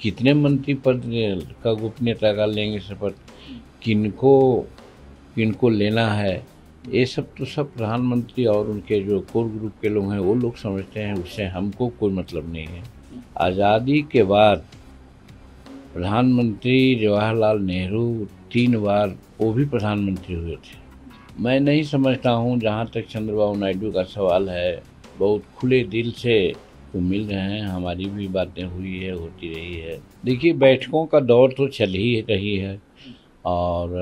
कितने मंत्री पद का गोपनीयता का लेंगे शपथ किनको किनको लेना है ये सब तो सब प्रधानमंत्री और उनके जो कोर ग्रुप के लोग हैं वो लोग समझते हैं उससे हमको कोई मतलब नहीं है आज़ादी के बाद प्रधानमंत्री जवाहरलाल नेहरू तीन बार वो भी प्रधानमंत्री हुए थे मैं नहीं समझता हूँ जहाँ तक चंद्रबाबू नायडू का सवाल है बहुत खुले दिल से को मिल रहे हैं हमारी भी बातें हुई है होती रही है देखिए बैठकों का दौर तो चल ही रही है और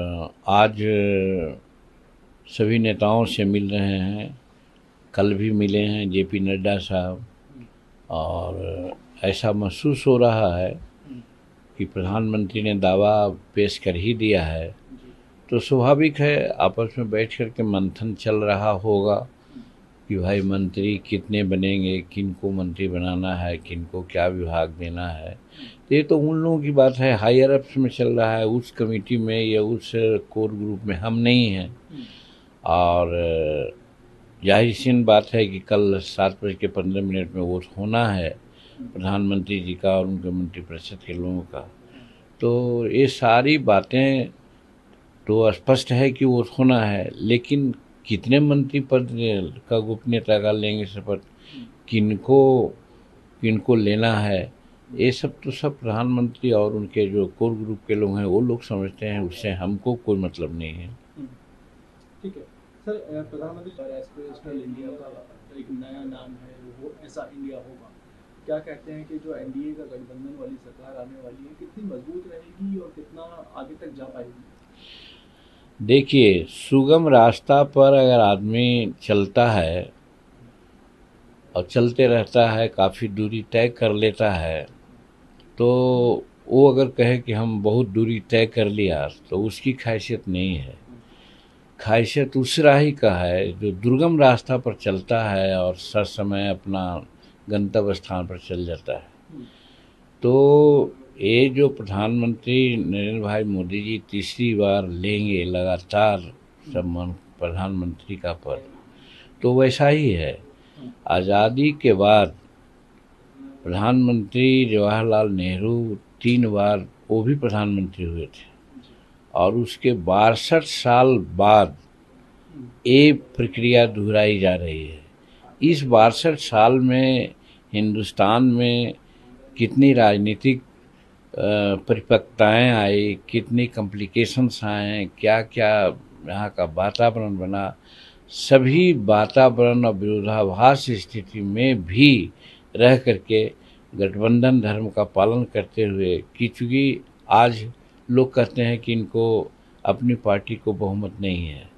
आज सभी नेताओं से मिल रहे हैं कल भी मिले हैं जेपी नड्डा साहब और ऐसा महसूस हो रहा है कि प्रधानमंत्री ने दावा पेश कर ही दिया है तो स्वाभाविक है आपस में बैठ कर के मंथन चल रहा होगा कि भाई मंत्री कितने बनेंगे किन को मंत्री बनाना है किन को क्या विभाग देना है तो ये तो उन लोगों की बात है हायर अप्स में चल रहा है उस कमेटी में या उस कोर ग्रुप में हम नहीं हैं और जाहिर सीन बात है कि कल सात बज के पंद्रह मिनट में वोट होना है प्रधानमंत्री जी का और उनके मंत्रिपरिषद के लोगों का तो ये सारी बातें तो स्पष्ट है कि वो होना है लेकिन कितने मंत्री पद का गोपनीयता का लेंगे शपथ किनको किनको लेना है ये सब तो सब प्रधानमंत्री और उनके जो कोर ग्रुप के लोग हैं वो लोग समझते हैं उससे हमको कोई मतलब नहीं है ठीक है सर प्रधानमंत्री इंडिया का एक नया नाम है वो ऐसा इंडिया होगा क्या कहते हैं कि जो एनडीए का गठबंधन वाली सरकार आने वाली है कितनी मजबूत रहेगी और कितना आगे तक जा पाएगी देखिए सुगम रास्ता पर अगर आदमी चलता है और चलते रहता है काफ़ी दूरी तय कर लेता है तो वो अगर कहे कि हम बहुत दूरी तय कर लिया तो उसकी खासियत नहीं है ख्वाहिशियत उस राही का है जो दुर्गम रास्ता पर चलता है और सर समय अपना गंतव्य स्थान पर चल जाता है तो ये जो प्रधानमंत्री नरेंद्र भाई मोदी जी तीसरी बार लेंगे लगातार सम्मान प्रधानमंत्री का पद तो वैसा ही है आज़ादी के बाद प्रधानमंत्री जवाहरलाल नेहरू तीन बार वो भी प्रधानमंत्री हुए थे और उसके बासठ साल बाद ये प्रक्रिया दोहराई जा रही है इस बासठ साल में हिंदुस्तान में कितनी राजनीतिक परिपक्ताएं आई कितनी कॉम्प्लिकेशंस आए क्या क्या यहाँ का वातावरण बना सभी वातावरण और विरोधाभास स्थिति में भी रह करके गठबंधन धर्म का पालन करते हुए कि चूँकि आज लोग कहते हैं कि इनको अपनी पार्टी को बहुमत नहीं है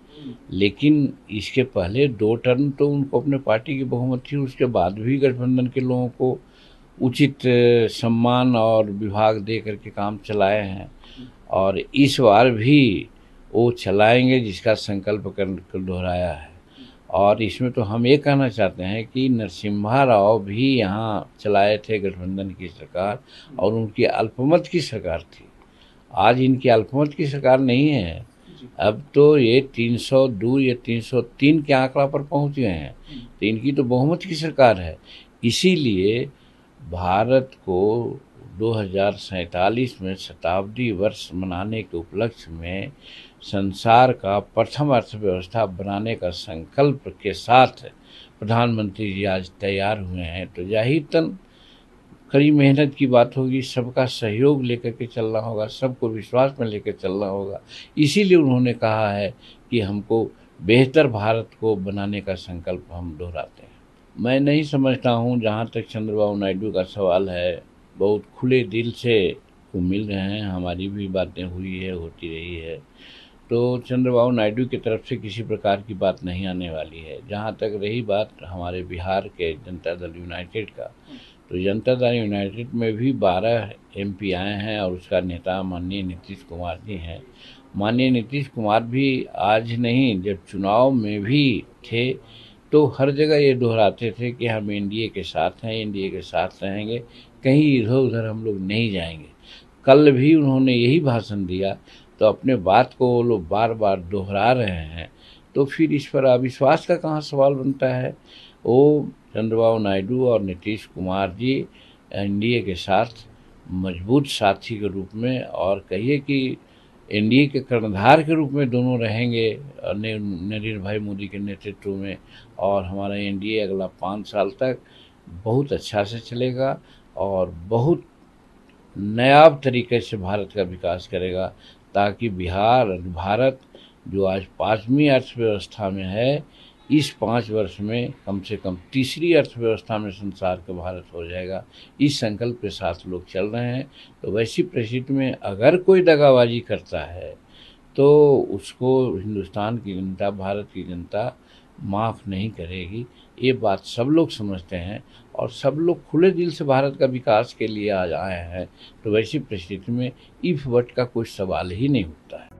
लेकिन इसके पहले दो टर्न तो उनको अपने पार्टी की बहुमत थी उसके बाद भी गठबंधन के लोगों को उचित सम्मान और विभाग दे करके काम चलाए हैं और इस बार भी वो चलाएंगे जिसका संकल्प कर दोहराया है और इसमें तो हम ये कहना चाहते हैं कि नरसिम्हा राव भी यहाँ चलाए थे गठबंधन की सरकार और उनकी अल्पमत की सरकार थी आज इनकी अल्पमत की सरकार नहीं है अब तो ये 302 या 303 के आंकड़ा पर पहुँच गए हैं तो इनकी तो बहुमत की सरकार है इसीलिए भारत को दो में शताब्दी वर्ष मनाने के उपलक्ष्य में संसार का प्रथम अर्थव्यवस्था बनाने का संकल्प के साथ प्रधानमंत्री जी आज तैयार हुए हैं तो जाहिर तन कड़ी मेहनत की बात होगी सबका सहयोग लेकर के चलना होगा सबको विश्वास में लेकर चलना होगा इसीलिए उन्होंने कहा है कि हमको बेहतर भारत को बनाने का संकल्प हम दोहराते हैं मैं नहीं समझता हूँ जहाँ तक चंद्रबाबू नायडू का सवाल है बहुत खुले दिल से को मिल रहे हैं हमारी भी बातें हुई है होती रही है तो चंद्रबाबू नायडू की तरफ से किसी प्रकार की बात नहीं आने वाली है जहाँ तक रही बात हमारे बिहार के जनता दल यूनाइटेड का तो जनता दल यूनाइटेड में भी 12 एम आए हैं और उसका नेता माननीय नीतीश कुमार जी हैं माननीय नीतीश कुमार भी आज नहीं जब चुनाव में भी थे तो हर जगह ये दोहराते थे कि हम एनडीए के साथ हैं एनडीए के साथ रहेंगे कहीं इधर उधर हम लोग नहीं जाएंगे कल भी उन्होंने यही भाषण दिया तो अपने बात को वो लोग बार बार दोहरा रहे हैं तो फिर इस पर अविश्वास का कहाँ सवाल बनता है वो चंद्रबाबू नायडू और नीतीश कुमार जी एनडीए के साथ मजबूत साथी के रूप में और कहिए कि एनडीए के कर्णधार के रूप में दोनों रहेंगे नरेंद्र भाई मोदी के नेतृत्व में और हमारा एनडीए अगला पाँच साल तक बहुत अच्छा से चलेगा और बहुत नयाब तरीके से भारत का विकास करेगा ताकि बिहार भारत जो आज पाँचवीं अर्थव्यवस्था में है इस पाँच वर्ष में कम से कम तीसरी अर्थव्यवस्था में संसार का भारत हो जाएगा इस संकल्प के साथ लोग चल रहे हैं तो वैसी परिस्थिति में अगर कोई दगाबाजी करता है तो उसको हिंदुस्तान की जनता भारत की जनता माफ़ नहीं करेगी ये बात सब लोग समझते हैं और सब लोग खुले दिल से भारत का विकास के लिए आज आए हैं तो वैसी परिस्थिति में इफ वट का कोई सवाल ही नहीं उठता है